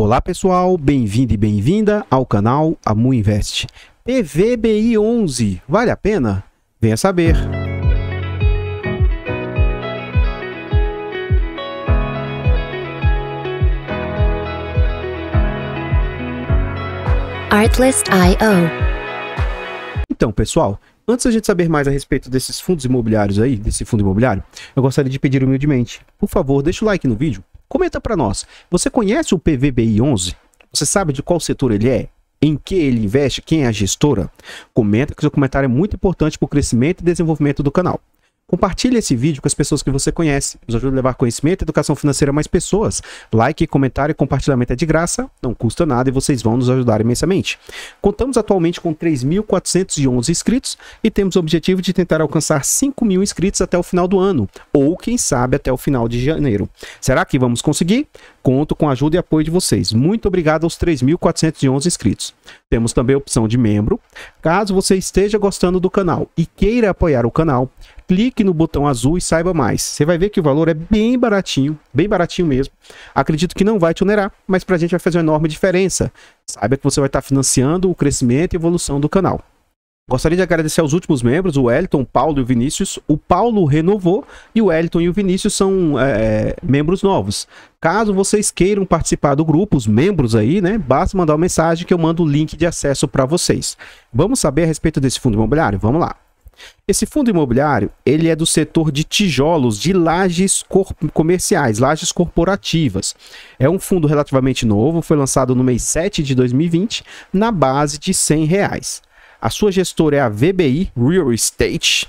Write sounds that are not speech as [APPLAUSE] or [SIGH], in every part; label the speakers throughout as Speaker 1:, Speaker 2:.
Speaker 1: Olá pessoal, bem-vindo e bem-vinda ao canal Amu Invest. PVBI 11, vale a pena? Venha saber. Artlist.io Então, pessoal, antes a gente saber mais a respeito desses fundos imobiliários aí, desse fundo imobiliário, eu gostaria de pedir humildemente, por favor, deixa o like no vídeo, Comenta para nós. Você conhece o PVBI 11? Você sabe de qual setor ele é? Em que ele investe? Quem é a gestora? Comenta que seu comentário é muito importante para o crescimento e desenvolvimento do canal. Compartilhe esse vídeo com as pessoas que você conhece. Nos ajuda a levar conhecimento e educação financeira a mais pessoas. Like, comentário e compartilhamento é de graça, não custa nada e vocês vão nos ajudar imensamente. Contamos atualmente com 3.411 inscritos e temos o objetivo de tentar alcançar 5.000 mil inscritos até o final do ano, ou quem sabe até o final de janeiro. Será que vamos conseguir? conto com a ajuda e apoio de vocês. Muito obrigado aos 3.411 inscritos. Temos também a opção de membro. Caso você esteja gostando do canal e queira apoiar o canal, clique no botão azul e saiba mais. Você vai ver que o valor é bem baratinho, bem baratinho mesmo. Acredito que não vai te onerar, mas para a gente vai fazer uma enorme diferença. Saiba que você vai estar financiando o crescimento e evolução do canal. Gostaria de agradecer aos últimos membros, o Elton, o Paulo e o Vinícius. O Paulo renovou e o Elton e o Vinícius são é, é, membros novos. Caso vocês queiram participar do grupo, os membros aí, né? Basta mandar uma mensagem que eu mando o link de acesso para vocês. Vamos saber a respeito desse fundo imobiliário? Vamos lá. Esse fundo imobiliário, ele é do setor de tijolos de lajes comerciais, lajes corporativas. É um fundo relativamente novo, foi lançado no mês 7 de 2020, na base de 100. Reais. A sua gestora é a VBI Real Estate.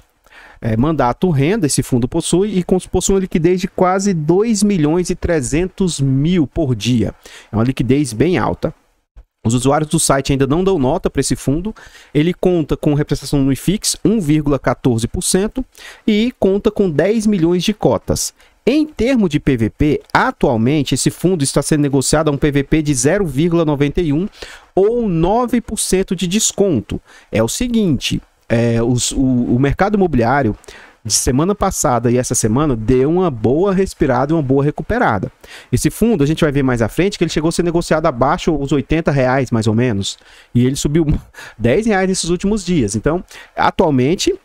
Speaker 1: É, mandato renda, esse fundo possui e possui uma liquidez de quase 2 milhões e 300 mil por dia. É uma liquidez bem alta. Os usuários do site ainda não dão nota para esse fundo. Ele conta com representação no IFIX, 1,14%, e conta com 10 milhões de cotas. Em termos de PVP, atualmente esse fundo está sendo negociado a um PVP de 0,91, ou 9% de desconto. É o seguinte, é, os, o, o mercado imobiliário de semana passada e essa semana deu uma boa respirada e uma boa recuperada. Esse fundo a gente vai ver mais à frente que ele chegou a ser negociado abaixo os 80 reais mais ou menos e ele subiu 10 [LAUGHS] reais nesses últimos dias. Então, atualmente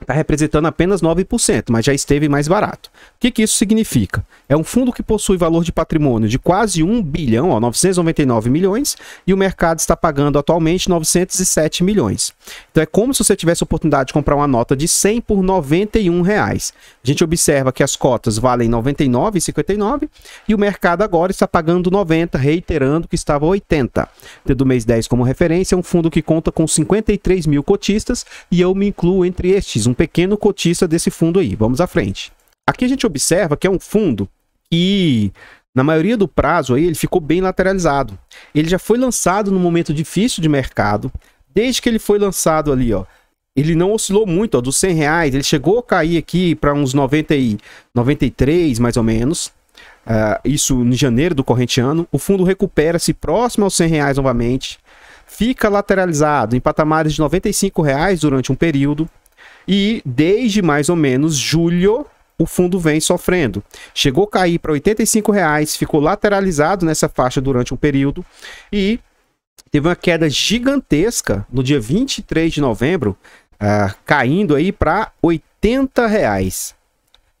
Speaker 1: está representando apenas 9%, mas já esteve mais barato. O que, que, isso significa? É um fundo que possui valor de patrimônio de quase 1 bilhão, ó, 999 milhões, e o mercado está pagando atualmente 907 milhões. Então é como se você tivesse a oportunidade de comprar uma nota de 100 por 91 reais. A gente observa que as cotas valem 99,59 e o mercado agora está pagando 90, reiterando que estava 80. Tendo o mês 10 como referência, é um fundo que conta com 53 mil cotistas e eu me incluo entre estes diz, um pequeno cotista desse fundo aí. Vamos à frente. Aqui a gente observa que é um fundo que, na maioria do prazo, aí, ele ficou bem lateralizado. Ele já foi lançado num momento difícil de mercado. Desde que ele foi lançado ali, ó, ele não oscilou muito, ó, dos 100 reais, ele chegou a cair aqui para uns 90 e 93, mais ou menos, uh, isso em janeiro do corrente ano, o fundo recupera-se próximo aos 100 reais novamente, fica lateralizado em patamares de 95 reais durante um período, e desde mais ou menos julho o fundo vem sofrendo. Chegou a cair para R$ 85,00, ficou lateralizado nessa faixa durante um período e teve uma queda gigantesca no dia 23 de novembro, uh, caindo aí para R$ 80,00.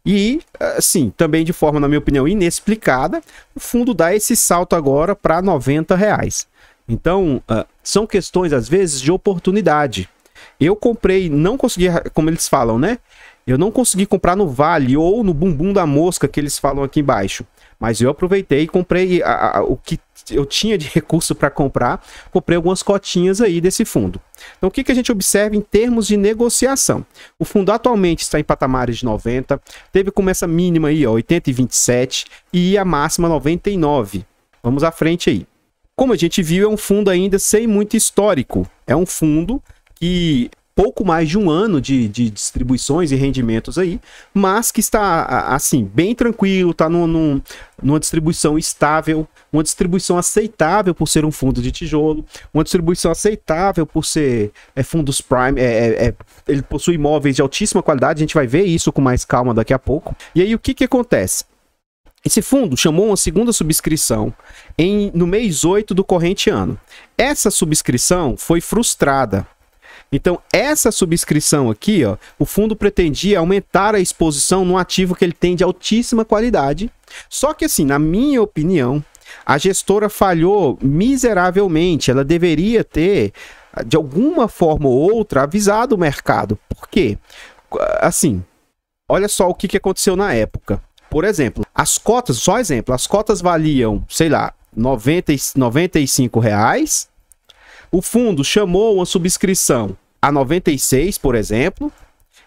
Speaker 1: E, assim, também de forma, na minha opinião, inexplicada, o fundo dá esse salto agora para R$ 90,00. Então, uh, são questões, às vezes, de oportunidade. Eu comprei, não consegui, como eles falam, né? Eu não consegui comprar no Vale ou no Bumbum da Mosca, que eles falam aqui embaixo. Mas eu aproveitei e comprei a, a, o que eu tinha de [LAUGHS] recurso para comprar, comprei algumas cotinhas aí desse fundo. Então, o que, que a gente observa em termos de negociação? O fundo atualmente está em patamares de 90, teve como essa mínima aí, ó, 80 e 27, e a máxima 99. Vamos à frente aí. Como a gente viu, é um fundo ainda sem muito histórico. É um fundo que pouco mais de um ano de, de distribuições e rendimentos aí, mas que está, assim, bem tranquilo, está num, num, numa distribuição estável, uma distribuição aceitável por ser um fundo de tijolo, uma distribuição aceitável por ser é, fundos prime, é, é, é, ele possui imóveis de altíssima qualidade, a gente vai ver isso com mais calma daqui a pouco. E aí, o que, que acontece? Esse fundo chamou uma segunda subscrição em, no mês 8 do corrente ano. Essa subscrição foi frustrada então, essa subscrição aqui, ó, o fundo pretendia aumentar a exposição num ativo que ele tem de altíssima qualidade. Só que assim, na minha opinião, a gestora falhou miseravelmente. Ela deveria ter de alguma forma ou outra avisado o mercado. Por quê? Assim, olha só o que, aconteceu na época. Por exemplo, as cotas, só exemplo, as cotas valiam, sei lá, R$ 95 reais. O fundo chamou uma subscrição a 96, por exemplo.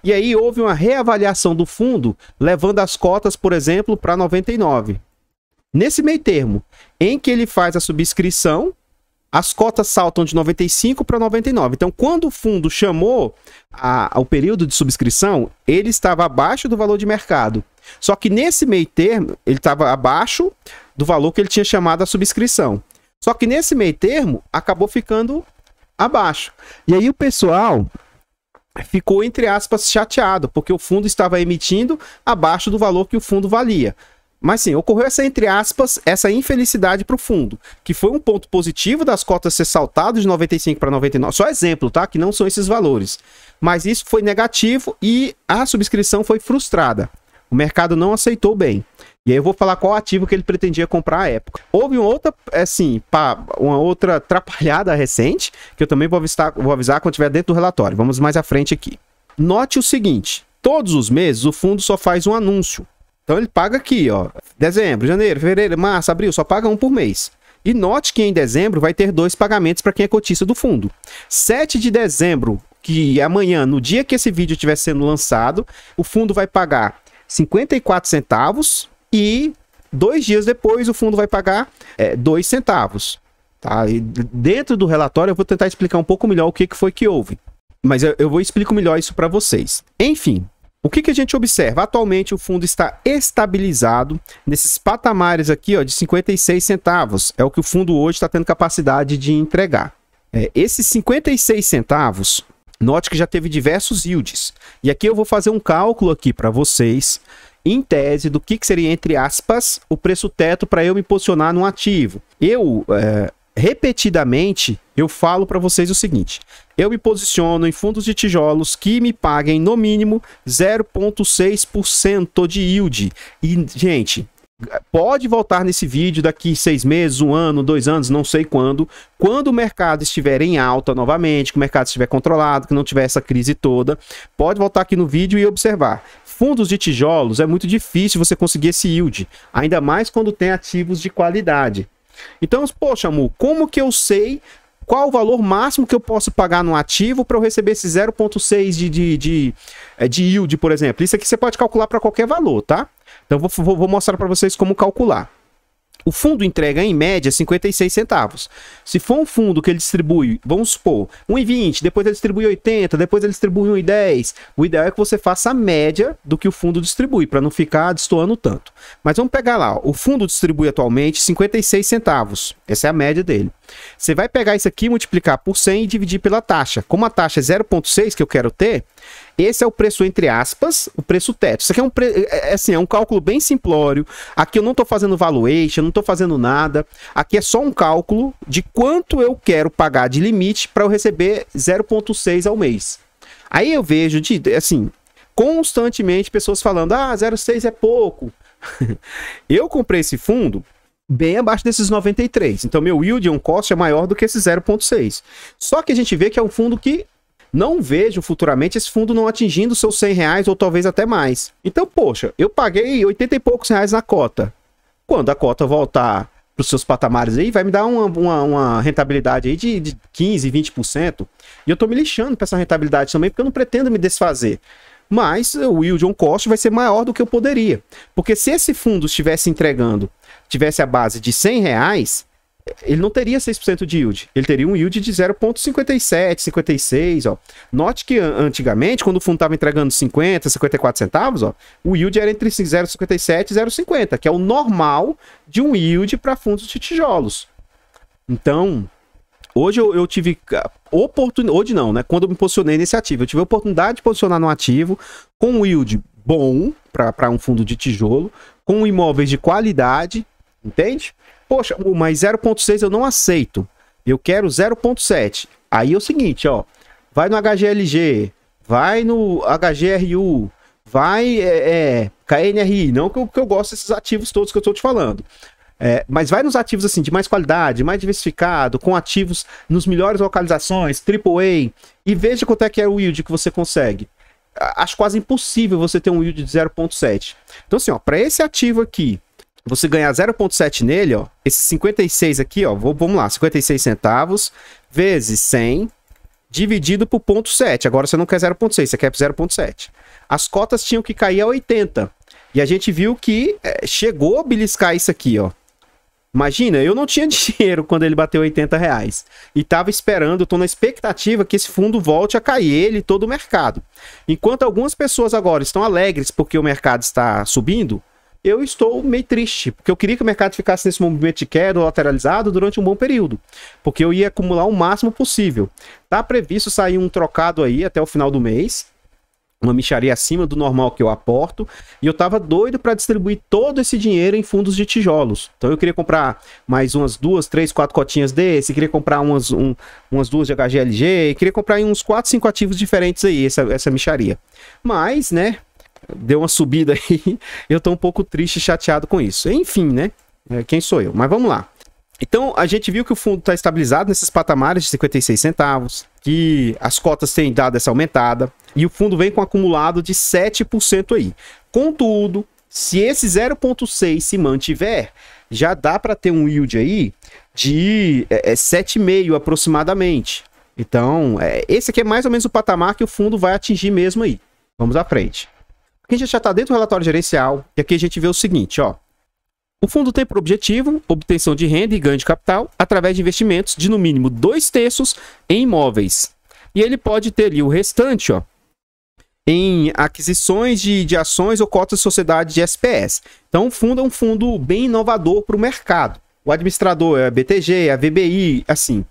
Speaker 1: E aí houve uma reavaliação do fundo, levando as cotas, por exemplo, para 99. Nesse meio termo, em que ele faz a subscrição, as cotas saltam de 95 para 99. Então, quando o fundo chamou a, período de subscrição, ele estava abaixo do valor de mercado. Só que nesse meio termo, ele estava abaixo do valor que ele tinha chamado a subscrição. Só que nesse meio termo, acabou ficando abaixo. E aí o pessoal ficou, entre aspas, chateado, porque o fundo estava emitindo abaixo do valor que o fundo valia. Mas sim, ocorreu essa, entre aspas, essa infelicidade para o fundo, que foi um ponto positivo das cotas ser saltado de 95 para 99. Só exemplo, tá? Que não são esses valores. Mas isso foi negativo e a subscrição foi frustrada. O mercado não aceitou bem. E aí eu vou falar qual ativo que ele pretendia comprar à época. Houve uma outra, assim, pá, uma outra atrapalhada recente, que eu também vou avisar, vou avisar quando estiver dentro do relatório. Vamos mais à frente aqui. Note o seguinte: todos os meses o fundo só faz um anúncio. Então ele paga aqui, ó. Dezembro, janeiro, fevereiro, março, abril, só paga um por mês. E note que em dezembro vai ter dois pagamentos para quem é cotista do fundo. 7 de dezembro, que é amanhã, no dia que esse vídeo estiver sendo lançado, o fundo vai pagar 54 centavos e dois dias depois o fundo vai pagar é, dois centavos. Tá? E dentro do relatório eu vou tentar explicar um pouco melhor o que, que foi que houve. Mas eu, eu vou explicar melhor isso para vocês. Enfim, o que, que a gente observa? Atualmente o fundo está estabilizado nesses patamares aqui ó, de 56 centavos. É o que o fundo hoje está tendo capacidade de entregar. É, esses 56 centavos, note que já teve diversos yields. E aqui eu vou fazer um cálculo aqui para vocês em tese, do que, que seria, entre aspas, o preço teto para eu me posicionar num ativo. Eu, é, repetidamente, eu falo para vocês o seguinte: eu me posiciono em fundos de tijolos que me paguem no mínimo 0,6% de yield. E, gente, pode voltar nesse vídeo daqui seis meses, um ano, dois anos, não sei quando, quando o mercado estiver em alta novamente, que o mercado estiver controlado, que não tiver essa crise toda, pode voltar aqui no vídeo e observar. Fundos de tijolos é muito difícil você conseguir esse yield, ainda mais quando tem ativos de qualidade. Então, poxa, Mu, como que eu sei qual o valor máximo que eu posso pagar no ativo para eu receber esse 0,6 de, de, de, é, de yield, por exemplo? Isso aqui você pode calcular para qualquer valor, tá? Então vou, vou, vou mostrar para vocês como calcular. O fundo entrega em média 56 centavos. Se for um fundo que ele distribui, vamos supor, 1,20, depois ele distribui 80, depois ele distribui 1,10, o ideal é que você faça a média do que o fundo distribui, para não ficar destoando tanto. Mas vamos pegar lá, ó, o fundo distribui atualmente 56 centavos. Essa é a média dele. Você vai pegar isso aqui, multiplicar por 100 e dividir pela taxa. Como a taxa é 0,6 que eu quero ter, esse é o preço entre aspas, o preço teto. Isso aqui é um, pre... é, é assim, é um cálculo bem simplório. Aqui eu não estou fazendo valuation, não estou fazendo nada. Aqui é só um cálculo de quanto eu quero pagar de limite para eu receber 0,6 ao mês. Aí eu vejo, de, assim, constantemente pessoas falando, ah, 0,6 é pouco. [LAUGHS] eu comprei esse fundo bem abaixo desses 93. Então, meu yield on cost é maior do que esse 0,6. Só que a gente vê que é um fundo que não vejo futuramente esse fundo não atingindo seus 100 reais ou talvez até mais. Então, poxa, eu paguei 80 e poucos reais na cota. Quando a cota voltar para os seus patamares aí, vai me dar uma, uma, uma rentabilidade aí de, de 15, 20%. E eu estou me lixando para essa rentabilidade também, porque eu não pretendo me desfazer mas eh, o yield on cost vai ser maior do que eu poderia. Porque se esse fundo estivesse entregando, tivesse a base de 100 reais, ele não teria 6% de yield. Ele teria um yield de 0,57, 56, ó. Note que antigamente, quando o fundo estava entregando 50, 54 centavos, ó, o yield era entre 0,57 e 0,50, que é o normal de um yield para fundos de tijolos. Então, Hoje eu, eu tive ah, oportunidade. Hoje não, né? Quando eu me posicionei nesse ativo, eu tive a oportunidade de posicionar no ativo com um yield bom para um fundo de tijolo, com imóveis de qualidade, entende? Poxa, mas 0,6 eu não aceito. Eu quero 0,7. Aí é o seguinte, ó. Vai no HGLG, vai no HGRU, vai é, é, KNRI. Não que eu, que eu gosto desses ativos todos que eu estou te falando. É, mas vai nos ativos assim de mais qualidade, mais diversificado, com ativos nos melhores localizações, AAA, e veja quanto é que é o yield que você consegue. Acho quase impossível você ter um yield de 0.7. Então assim, ó, para esse ativo aqui, você ganhar 0.7 nele, ó, esse 56 aqui, ó, vamos lá, 56 centavos vezes 100 dividido por 0.7. Agora você não quer 0.6, você quer 0.7. As cotas tinham que cair a 80. E a gente viu que é, chegou a beliscar isso aqui, ó. Imagina, eu não tinha [LAUGHS] dinheiro quando ele bateu 80 reais. E tava esperando, tô na expectativa que esse fundo volte a cair ele e todo o mercado. Enquanto algumas pessoas agora estão alegres porque o mercado está subindo, eu estou meio triste, porque eu queria que o mercado ficasse nesse movimento de queda lateralizado durante um bom período, porque eu ia acumular o máximo possível. Tá previsto sair um trocado aí até o final do mês, uma micharia acima do normal que eu aporto, e eu tava doido para distribuir todo esse dinheiro em fundos de tijolos. Então eu queria comprar mais umas duas, três, quatro cotinhas desse, queria comprar umas, um, umas duas de HGLG, queria comprar uns quatro, cinco ativos diferentes aí, essa, essa micharia. Mas, né, deu uma subida aí, [LAUGHS] eu tô um pouco triste e chateado com isso. Enfim, né, é, quem sou eu? Mas vamos lá. Então, a gente viu que o fundo está estabilizado nesses patamares de 56 centavos, que as cotas têm dado essa aumentada, e o fundo vem com um acumulado de 7% aí. Contudo, se esse 0,6 se mantiver, já dá para ter um yield aí de 7,5 é, é, aproximadamente. Então, é, esse aqui é mais ou menos o patamar que o fundo vai atingir mesmo aí. Vamos à frente. Aqui a gente já está dentro do relatório gerencial e aqui a gente vê o seguinte, ó. O fundo tem por objetivo obtenção de renda e ganho de capital através de investimentos de no mínimo dois terços em imóveis. E ele pode ter ali o restante, ó, em aquisições de, de ações ou cotas de sociedade de SPS. Então, funda é um fundo bem inovador para o mercado. O administrador é a BTG, é a VBI, assim.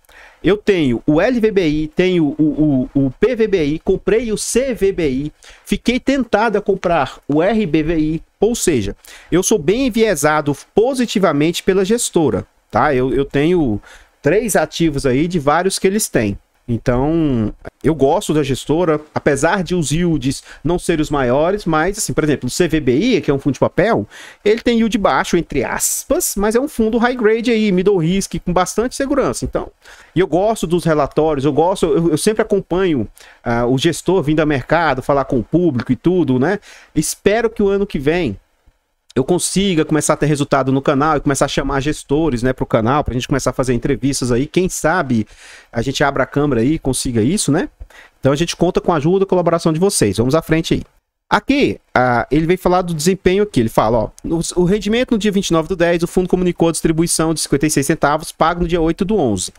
Speaker 1: Eu tenho o LVBI, tenho o, o, o PVBI, comprei o CVBI, fiquei tentado a comprar o RBVI, ou seja, eu sou bem enviesado positivamente pela gestora, tá? Eu, eu tenho três ativos aí de vários que eles têm. Então, eu gosto da gestora, apesar de os yields não serem os maiores, mas, assim, por exemplo, o CVBI, que é um fundo de papel, ele tem yield baixo, entre aspas, mas é um fundo high grade aí, middle risk, com bastante segurança. Então, e eu gosto dos relatórios, eu gosto, eu, eu sempre acompanho uh, o gestor vindo a mercado, falar com o público e tudo, né? Espero que o ano que vem eu consiga começar a ter resultado no canal e começar a chamar gestores, né, pro canal, para a gente começar a fazer entrevistas aí. Quem sabe a gente abra a câmera aí e consiga isso, né? Então a gente conta com a ajuda e colaboração de vocês. Vamos à frente aí. Aqui, uh, ele vem falar do desempenho aqui. Ele fala, ó, no, o rendimento no dia 29 do 10, o fundo comunicou a distribuição de 56 centavos, pago no dia 8 do 11.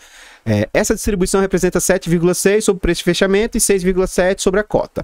Speaker 1: É, essa distribuição representa 7,6 sobre o preço de fechamento e 6,7 sobre a cota.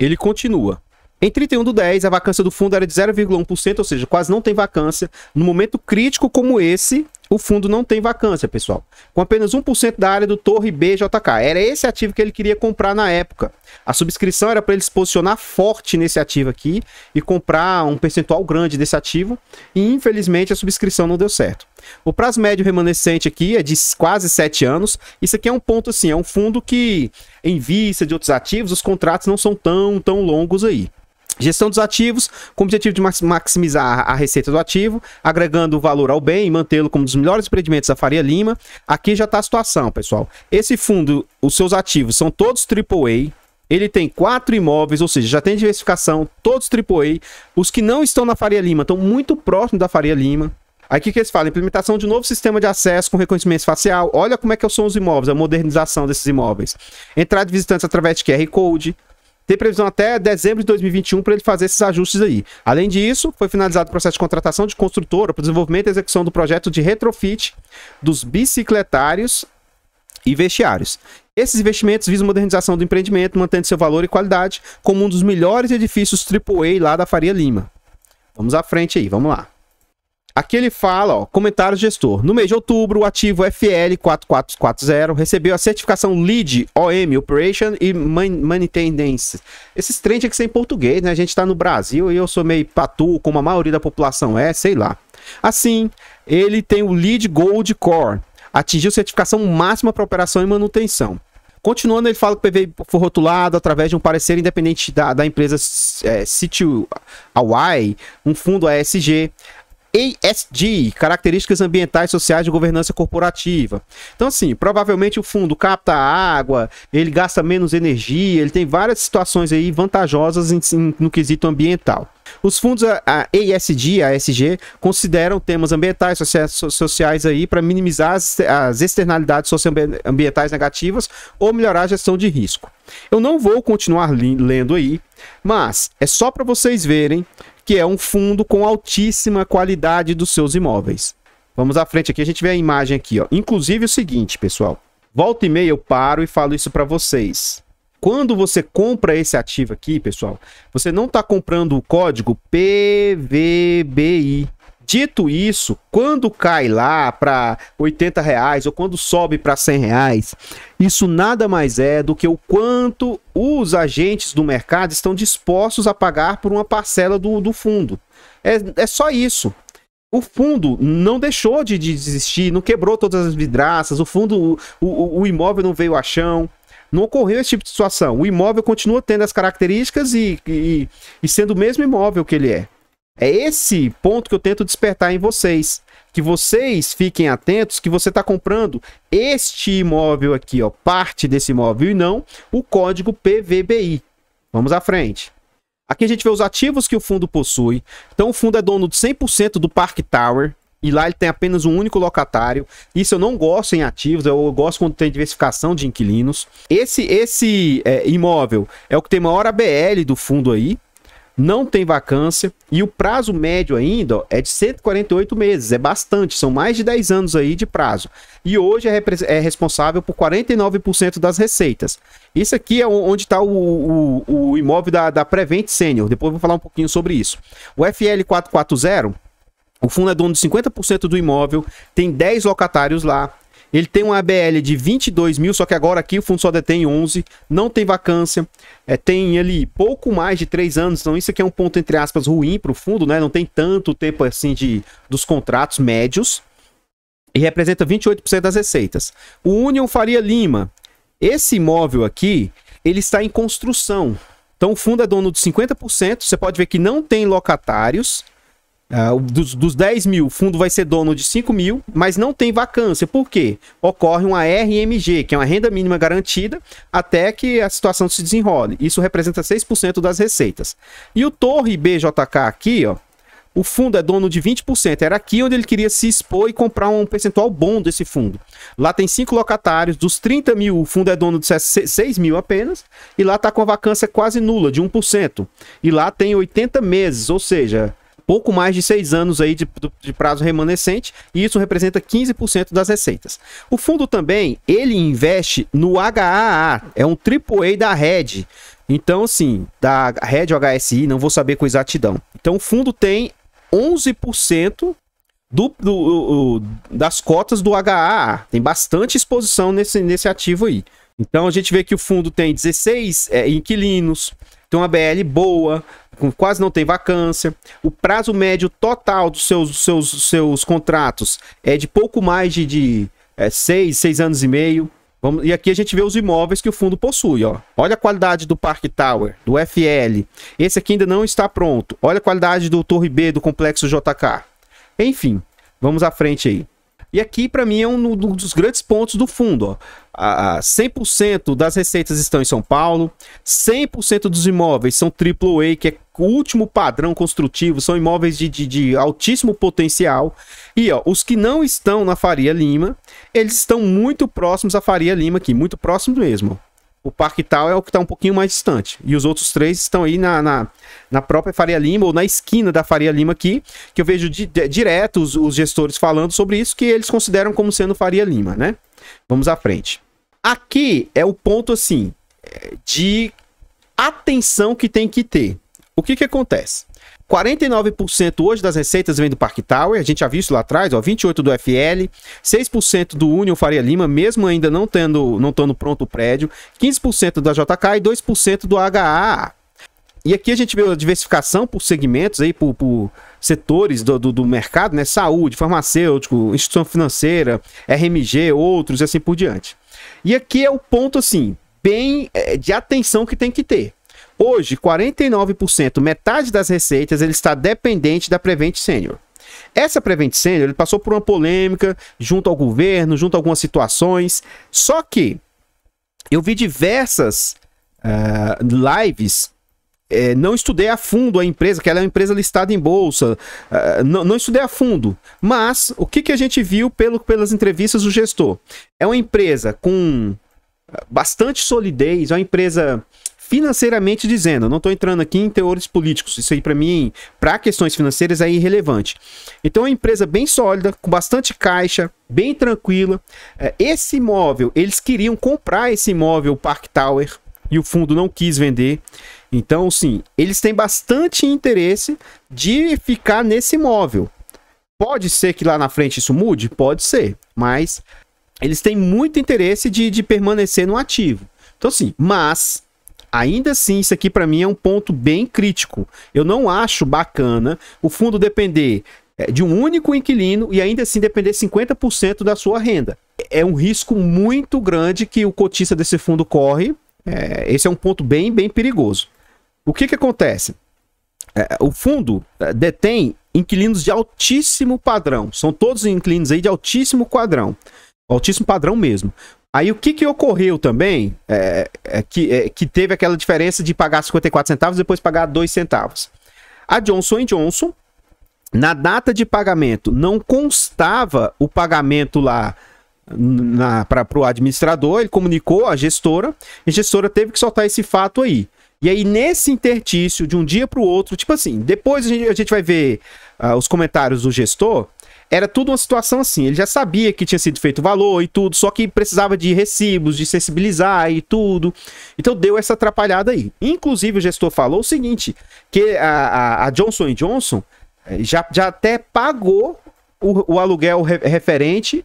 Speaker 1: Ele continua. Em 31 do 10, a vacância do fundo era de 0,1%, ou seja, quase não tem vacância. No momento crítico como esse, o fundo não tem vacância, pessoal. Com apenas 1% da área do Torre BJK. Era esse ativo que ele queria comprar na época. A subscrição era para ele se posicionar forte nesse ativo aqui e comprar um percentual grande desse ativo. E infelizmente a subscrição não deu certo. O prazo médio remanescente aqui é de quase 7 anos. Isso aqui é um ponto assim, é um fundo que, em vista de outros ativos, os contratos não são tão, tão longos aí. Gestão dos ativos, com o objetivo de maximizar a receita do ativo, agregando valor ao bem e mantê-lo como um dos melhores empreendimentos da Faria Lima. Aqui já está a situação, pessoal. Esse fundo, os seus ativos são todos AAA, ele tem quatro imóveis, ou seja, já tem diversificação, todos AAA. Os que não estão na Faria Lima estão muito próximos da Faria Lima. Aí o que, que eles falam? Implementação de um novo sistema de acesso com reconhecimento facial. Olha como é que são os imóveis, a modernização desses imóveis. Entrada de visitantes através de QR Code. Tem previsão até dezembro de 2021 para ele fazer esses ajustes aí. Além disso, foi finalizado o processo de contratação de construtora para desenvolvimento e execução do projeto de retrofit dos bicicletários e vestiários. Esses investimentos visam modernização do empreendimento, mantendo seu valor e qualidade como um dos melhores edifícios AAA lá da Faria Lima. Vamos à frente aí, vamos lá. Aqui ele fala, ó, comentário gestor. No mês de outubro, o ativo FL4440 recebeu a certificação LEED OM Operation e Maintenance. Esses trem aqui que ser em português, né? A gente está no Brasil e eu sou meio patu, como a maioria da população é, sei lá. Assim, ele tem o LEED Gold Core. Atingiu certificação máxima para operação e manutenção. Continuando, ele fala que o PV foi rotulado através de um parecer independente da, da empresa é, Hawaii, um fundo ASG. ESG, características ambientais, sociais de governança corporativa. Então, assim, provavelmente o fundo capta água, ele gasta menos energia, ele tem várias situações aí vantajosas em, em, no quesito ambiental. Os fundos a, ESG, a ESG, consideram temas ambientais, sociais, sociais aí para minimizar as, as externalidades socioambientais negativas ou melhorar a gestão de risco. Eu não vou continuar lendo aí, mas é só para vocês verem que é um fundo com altíssima qualidade dos seus imóveis. Vamos à frente aqui, a gente vê a imagem aqui, ó. Inclusive o seguinte, pessoal. Volta e meia eu paro e falo isso para vocês. Quando você compra esse ativo aqui, pessoal, você não está comprando o código PVBI, Dito isso, quando cai lá para 80 reais ou quando sobe para 100 reais, isso nada mais é do que o quanto os agentes do mercado estão dispostos a pagar por uma parcela do, do fundo. É, é só isso. O fundo não deixou de, desistir, não quebrou todas as vidraças, o fundo, o, o, o imóvel não veio a chão. Não ocorreu esse tipo de situação. O imóvel continua tendo as características e, e, e sendo o mesmo imóvel que ele é. É esse ponto que eu tento despertar em vocês. Que vocês fiquem atentos que você está comprando este imóvel aqui, ó, parte desse imóvel e não o código PVBI. Vamos à frente. Aqui a gente vê os ativos que o fundo possui. Então o fundo é dono de 100% do Park Tower, e lá ele tem apenas um único locatário. Isso eu não gosto em ativos, eu gosto quando tem diversificação de inquilinos. Esse esse é, imóvel é o que tem maior ABL do fundo aí, não tem vacância e o prazo médio ainda ó, é de 148 meses, é bastante, são mais de 10 anos aí de prazo. E hoje é, é responsável por 49% das receitas. Isso aqui é onde está o, o, o, imóvel da, da Prevent Senior, depois vou falar um pouquinho sobre isso. O FL440, o fundo é dono de 50% do imóvel, tem 10 locatários lá, ele tem um ABL de 22 mil, só que agora aqui o fundo só detém 11, não tem vacância, é, tem ali pouco mais de 3 anos, então isso aqui é um ponto, entre aspas, ruim para o fundo, né? Não tem tanto tempo assim de, dos contratos médios e representa 28% das receitas. O Union Faria Lima, esse imóvel aqui, ele está em construção, então o fundo é dono de 50%, você pode ver que não tem locatários, ah, dos, dos 10 mil, o fundo vai ser dono de 5 mil, mas não tem vacância. Por quê? Ocorre uma RMG, que é uma renda mínima garantida, até que a situação se desenrole. Isso representa 6% das receitas. E o Torre BJK aqui, ó, o fundo é dono de 20%. Era aqui onde ele queria se expor e comprar um percentual bom desse fundo. Lá tem cinco locatários. Dos 30 mil, o fundo é dono de 6 mil apenas. E lá está com a vacância quase nula, de 1%. E lá tem 80 meses, ou seja, pouco mais de seis anos aí de, de prazo remanescente, e isso representa 15% das receitas. O fundo também, ele investe no HAA, é um AAA da Red. Então, assim, da Red HSI, não vou saber com exatidão. Então, o fundo tem 11% do, do, das cotas do HAA. Tem bastante exposição nesse, nesse ativo aí. Então, a gente vê que o fundo tem 16 é, inquilinos, tem uma BL boa, com, quase não tem vacância. O prazo médio total dos seus, seus, seus contratos é de pouco mais de, de é, seis, seis anos e meio. Vamos, e aqui a gente vê os imóveis que o fundo possui. Ó. Olha a qualidade do Park Tower, do FL. Esse aqui ainda não está pronto. Olha a qualidade do Torre B, do Complexo JK. Enfim, vamos à frente aí. E aqui, para mim, é um dos grandes pontos do fundo. Ó. Ah, 100% das receitas estão em São Paulo, 100% dos imóveis são AAA, que é o último padrão construtivo, são imóveis de, de, de altíssimo potencial. E ó, os que não estão na Faria Lima, eles estão muito próximos à Faria Lima aqui, muito próximo mesmo. O parque tal é o que está um pouquinho mais distante. E os outros três estão aí na, na, na, própria Faria Lima, ou na esquina da Faria Lima aqui, que eu vejo di, de, direto os, os gestores falando sobre isso, que eles consideram como sendo Faria Lima, né? Vamos à frente. Aqui é o ponto, assim, é, de atenção que tem que ter. O que que acontece? 49% hoje das receitas vem do Park Tower, a gente já viu isso lá atrás, ó, 28% do FL, 6% do Union Faria Lima, mesmo ainda não tendo não estando pronto o prédio, 15% da JK e 2% do HA. E aqui a gente vê a diversificação por segmentos, aí, por, por setores do, do, do, mercado, né? Saúde, farmacêutico, instituição financeira, RMG, outros e assim por diante. E aqui é o ponto, assim, bem eh, de atenção que tem que ter. Hoje, 49%, metade das receitas, ele está dependente da Prevent Senior. Essa Prevent Senior ele passou por uma polêmica junto ao governo, junto a algumas situações. Só que eu vi diversas uh, lives é, não estudei a fundo a empresa, que ela é uma empresa listada em bolsa, uh, não, não, estudei a fundo. Mas o que, que a gente viu pelo, pelas entrevistas do gestor? É uma empresa com bastante solidez, é uma empresa financeiramente dizendo. não estou entrando aqui em teores políticos. Isso aí, para mim, para questões financeiras, é irrelevante. Então, é uma empresa bem sólida, com bastante caixa, bem tranquila. É, esse imóvel, eles queriam comprar esse imóvel, o Park Tower, e o fundo não quis vender. Então, sim, eles têm bastante interesse de ficar nesse imóvel. Pode ser que lá na frente isso mude? Pode ser, mas eles têm muito interesse de, de permanecer no ativo. Então, sim, mas Ainda assim, isso aqui para mim é um ponto bem crítico. Eu não acho bacana o fundo depender é, de um único inquilino e ainda assim depender 50% da sua renda. É, é um risco muito grande que o cotista desse fundo corre. É, esse é um ponto bem, bem perigoso. O que, que acontece? É, o fundo é, detém inquilinos de altíssimo padrão. São todos inquilinos aí de altíssimo padrão. Altíssimo padrão mesmo. Aí o que, que ocorreu também é, é que, é, que teve aquela diferença de pagar 54 centavos e depois pagar 2 centavos. A Johnson Johnson, na data de pagamento, não constava o pagamento lá para o administrador, ele comunicou à gestora, e a gestora teve que soltar esse fato aí. E aí, nesse intertício, de um dia para o outro, tipo assim, depois a gente, a gente vai ver uh, os comentários do gestor, era tudo uma situação assim. Ele já sabia que tinha sido feito valor e tudo, só que precisava de recibos, de sensibilizar e tudo. Então deu essa atrapalhada aí. Inclusive, o gestor falou o seguinte: que a, a, a Johnson Johnson eh, já, já até pagou o, o aluguel referente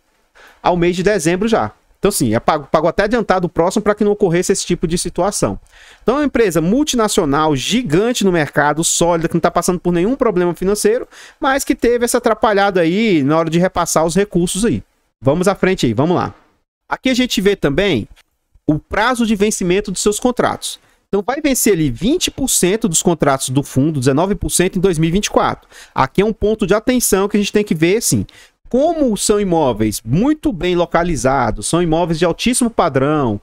Speaker 1: ao mês de dezembro já. Então, sim, é pagou, até adiantado o próximo para que não ocorresse esse tipo de situação. Então, é uma empresa multinacional, gigante no mercado, sólida, que não está passando por nenhum problema financeiro, mas que teve essa atrapalhada aí na hora de repassar os recursos aí. Vamos à frente aí, vamos lá. Aqui a gente vê também o prazo de vencimento dos seus contratos. Então vai vencer ali 20% dos contratos do fundo, 19% em 2024. Aqui é um ponto de atenção que a gente tem que ver assim como são imóveis muito bem localizados, são imóveis de altíssimo padrão,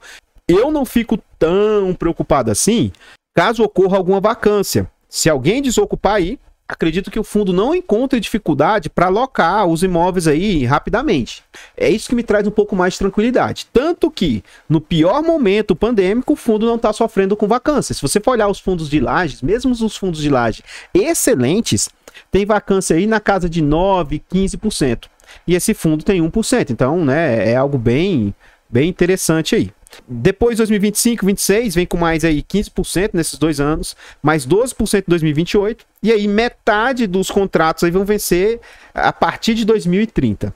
Speaker 1: eu não fico tão preocupado assim caso ocorra alguma vacância. Se alguém desocupar aí, acredito que o fundo não encontre dificuldade para alocar os imóveis aí rapidamente. É isso que me traz um pouco mais de tranquilidade. Tanto que, no pior momento pandêmico, o fundo não está sofrendo com vacância. Se você for olhar os fundos de lajes, mesmo os fundos de laje excelentes, tem vacância aí na casa de 9, 15% e esse fundo tem 1%. Então, né, é algo bem, bem interessante aí. Depois 2025, 26, vem com mais aí 15% nesses dois anos, mais 12% em 2028, e aí metade dos contratos aí vão vencer a partir de 2030.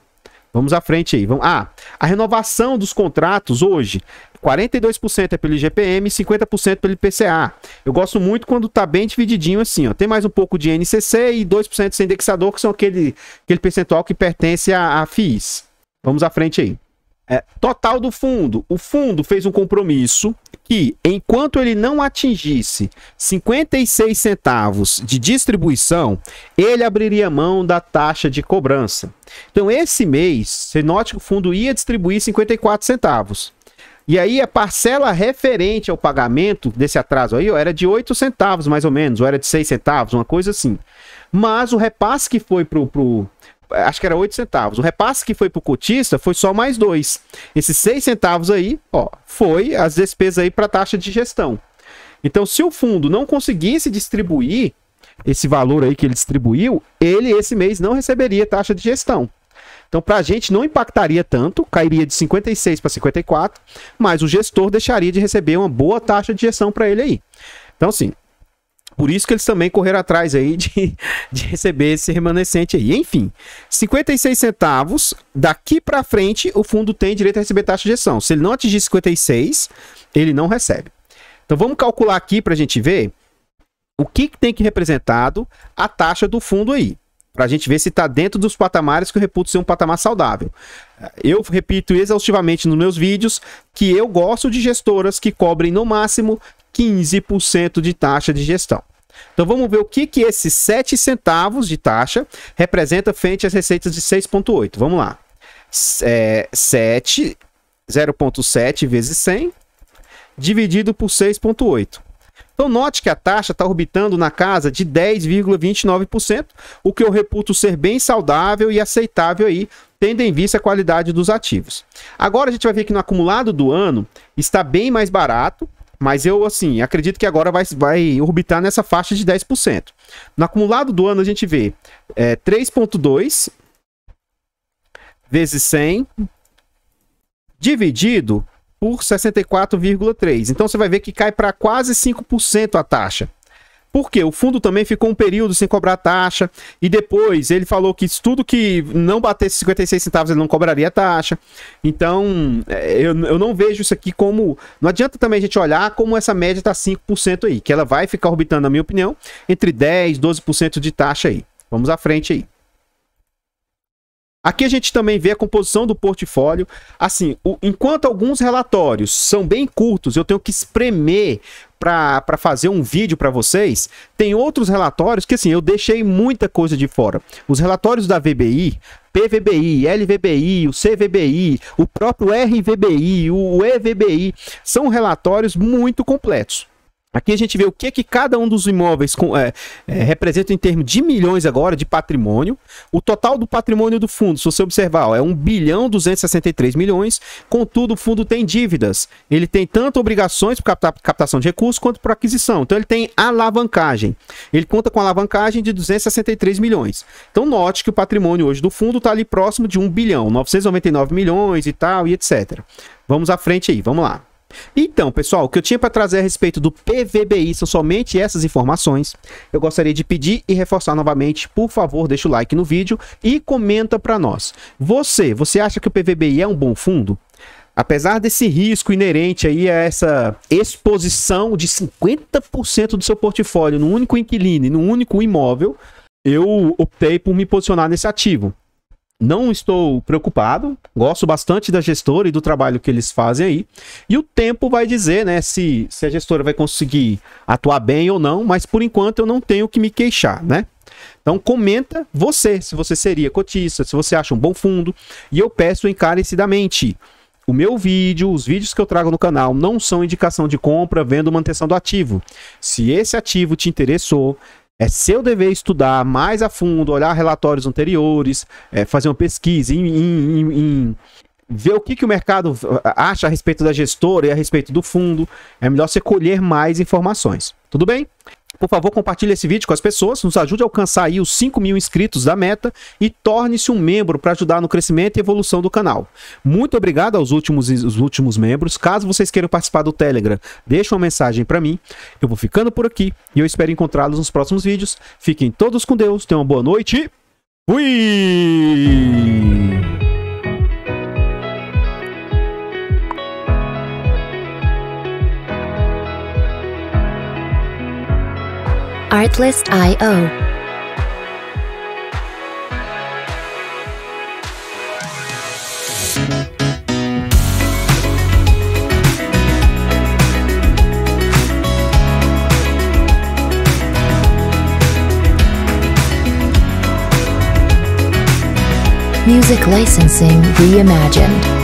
Speaker 1: Vamos à frente aí. Vamos... Ah, a renovação dos contratos hoje 42% é pelo IGPM e 50% pelo IPCA. Eu gosto muito quando tá bem divididinho assim, ó. Tem mais um pouco de NCC e 2% sem indexador, que são aquele, aquele percentual que pertence à, FIIs. Vamos à frente aí. É, total do fundo. O fundo fez um compromisso que, enquanto ele não atingisse 56 centavos de distribuição, ele abriria mão da taxa de cobrança. Então, esse mês, você note que o fundo ia distribuir 54 centavos. E aí a parcela referente ao pagamento desse atraso aí, ó, era de 8 centavos mais ou menos, ou era de 6 centavos, uma coisa assim. Mas o repasse que foi para o acho que era 8 centavos. O repasse que foi para o cotista foi só mais dois. Esses 6 centavos aí, ó, foi as despesas aí para a taxa de gestão. Então, se o fundo não conseguisse distribuir esse valor aí que ele distribuiu, ele esse mês não receberia taxa de gestão. Então, para a gente não impactaria tanto, cairia de 56 para 54, mas o gestor deixaria de receber uma boa taxa de gestão para ele aí. Então, assim, por isso que eles também correram atrás aí de, [LAUGHS] de receber esse remanescente aí. Enfim, 56 centavos, daqui para frente o fundo tem direito a receber taxa de gestão. Se ele não atingir 56, ele não recebe. Então vamos calcular aqui para a gente ver o que, que tem que representado a taxa do fundo aí para a gente ver se está dentro dos patamares que eu reputo ser um patamar saudável. Eu repito exaustivamente nos meus vídeos que eu gosto de gestoras que cobrem no máximo 15% de taxa de gestão. Então vamos ver o que, que esses 7 centavos de taxa representa frente às receitas de 6,8. Vamos lá. É, 7, 0,7 vezes 100, dividido por 6,8. Então note que a taxa está orbitando na casa de 10,29%, o que eu reputo ser bem saudável e aceitável aí, tendo em vista a qualidade dos ativos. Agora a gente vai ver que no acumulado do ano está bem mais barato, mas eu, assim, acredito que agora vai, vai orbitar nessa faixa de 10%. No acumulado do ano, a gente vê é, 3,2 vezes 100 dividido por 64,3. Então você vai ver que cai para quase 5% a taxa. Porque o fundo também ficou um período sem cobrar taxa e depois ele falou que tudo que não batesse 56 centavos ele não cobraria taxa. Então é, eu, eu não vejo isso aqui como. Não adianta também a gente olhar como essa média está 5% aí, que ela vai ficar orbitando, na minha opinião, entre 10% 12% de taxa aí. Vamos à frente aí. Aqui a gente também vê a composição do portfólio. Assim, o, enquanto alguns relatórios são bem curtos, eu tenho que espremer para fazer um vídeo para vocês, tem outros relatórios que assim, eu deixei muita coisa de fora. Os relatórios da VBI, PVBI, LVBI, o CVBI, o próprio RVBI, o EVBI, são relatórios muito completos. Aqui a gente vê o que, é que cada um dos imóveis com, é, é, representa em termos de milhões agora de patrimônio. O total do patrimônio do fundo, se você observar, ó, é 1 bilhão 263 milhões. Contudo, o fundo tem dívidas. Ele tem tanto obrigações para captação de recursos quanto para aquisição. Então, ele tem alavancagem. Ele conta com alavancagem de 263 milhões. Então, note que o patrimônio hoje do fundo está ali próximo de 1 bilhão, 999 milhões e tal, e etc. Vamos à frente aí, vamos lá. Então, pessoal, o que eu tinha para trazer a respeito do PVBI são somente essas informações. Eu gostaria de pedir e reforçar novamente, por favor, deixa o like no vídeo e comenta para nós. Você, você acha que o PVBI é um bom fundo? Apesar desse risco inerente aí a essa exposição de 50% do seu portfólio no único inquilino, no único imóvel, eu optei por me posicionar nesse ativo. Não estou preocupado, gosto bastante da gestora e do trabalho que eles fazem aí. E o tempo vai dizer, né, se, se a gestora vai conseguir atuar bem ou não, mas por enquanto eu não tenho que me queixar, né? Então comenta você, se você seria cotista, se você acha um bom fundo. E eu peço encarecidamente, o meu vídeo, os vídeos que eu trago no canal não são indicação de compra, venda ou manutenção do ativo. Se esse ativo te interessou, é seu dever estudar mais a fundo, olhar relatórios anteriores, é, fazer uma pesquisa, em, em, em, ver o que, que o mercado acha a respeito da gestora e a respeito do fundo. É melhor você colher mais informações. Tudo bem? Por favor, compartilhe esse vídeo com as pessoas, nos ajude a alcançar aí os 5 mil inscritos da meta e torne-se um membro para ajudar no crescimento e evolução do canal. Muito obrigado aos últimos, os últimos membros. Caso vocês queiram participar do Telegram, deixe uma mensagem para mim. Eu vou ficando por aqui e eu espero encontrá-los nos próximos vídeos. Fiquem todos com Deus, tenham uma boa noite. Fui! Artlist.io. Music Licensing Reimagined.